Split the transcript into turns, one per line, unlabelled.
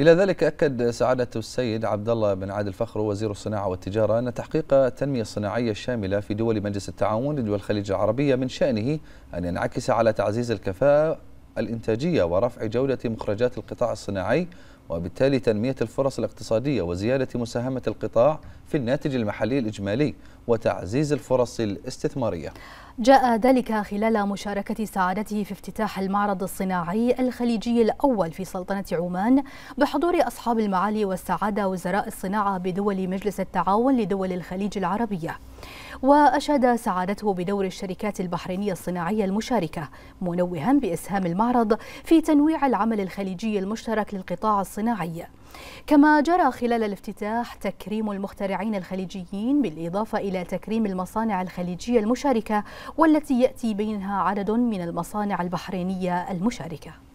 إلى ذلك أكد سعادة السيد عبد الله بن عادل فخر وزير الصناعة والتجارة أن تحقيق التنمية الصناعية الشاملة في دول مجلس التعاون لدول الخليج العربية من شأنه أن ينعكس على تعزيز الكفاءة الإنتاجية ورفع جودة مخرجات القطاع الصناعي وبالتالي تنمية الفرص الاقتصادية وزيادة مساهمة القطاع في الناتج المحلي الإجمالي وتعزيز الفرص الاستثمارية
جاء ذلك خلال مشاركة سعادته في افتتاح المعرض الصناعي الخليجي الأول في سلطنة عمان بحضور أصحاب المعالي والسعادة وزراء الصناعة بدول مجلس التعاون لدول الخليج العربية وأشاد سعادته بدور الشركات البحرينية الصناعية المشاركة منوها بإسهام المعرض في تنويع العمل الخليجي المشترك للقطاع الصناعي كما جرى خلال الافتتاح تكريم المخترعين الخليجيين بالإضافة إلى تكريم المصانع الخليجية المشاركة والتي يأتي بينها عدد من المصانع البحرينية المشاركة